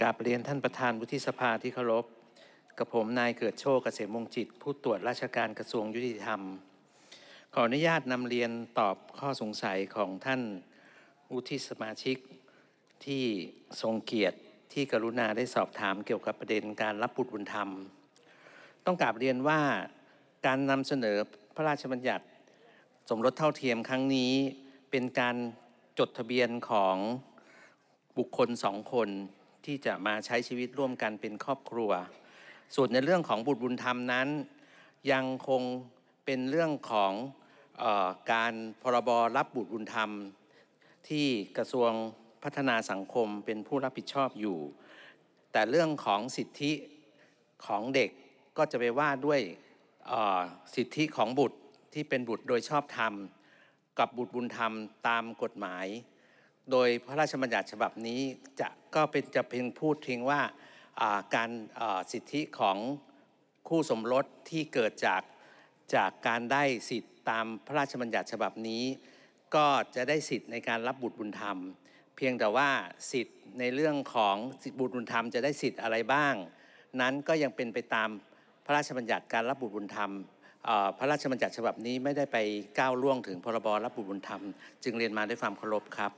กราบเรียนท่านประธานวุฒิสภาที่เคารพกับผมนายเกิดโชคเกษมวงจิต ผู้ตรวจราชการกระทรวงยุติธรรมขออนุญาตนำเรียนตอบข้อสงสัยของท่านวุฒิสมาชิกที่ทรงเกียรติที่กรุณาได้สอบถามเกี่ยวกับประเด็นการรับบุตรบุญธรรมต้องกราบเรียนว่าการนำเสนอพระราชบัญญัติ สมรสเท่าเทียมครั้งนี้เป็นการจดทะเบียนของบุคคลสองคนที่จะมาใช้ชีวิตร่วมกันเป็นครอบครัว ส่วนในเรื่องของบุตรบุญธรรมนั้น ยังคงเป็นเรื่องของออการพรบรรับบุตรบุญธรรม ที่กระทรวงพัฒนาสังคมเป็นผู้รับผิดชอบอยู่ แต่เรื่องของสิทธิของเด็กก็จะไปว่าด้วยสิทธิของบุตรที่เป็นบุตรโดยชอบธรรม กับบุตรบุญธรรมตามกฎหมายโดยพระราชบัญญัติฉบับนี้จะก็เป็นจะเพียงพูดทิ้งว่าการสิทธิของคู่สมรสที่เกิดจากจากการได้สิทธิตามพระราชบัญญัติฉบับนี้ ก็จะได้สิทธิในการรับบุตรบุญธรรม เพียงแต่ว่าสิทธิในเรื่องของบุตรบุญธรรมจะได้สิทธิอะไรบ้าง นั้นก็ยังเป็นไปตามพระราชบัญญัติการรับบุตรบุญธรรมพระราชบัญญัติฉบับนี้ไม่ได้ไปก้าวล่วงถึงพรบรับบุตรบุญธรรม จึงเรียนมาด้วยความเคารพครับ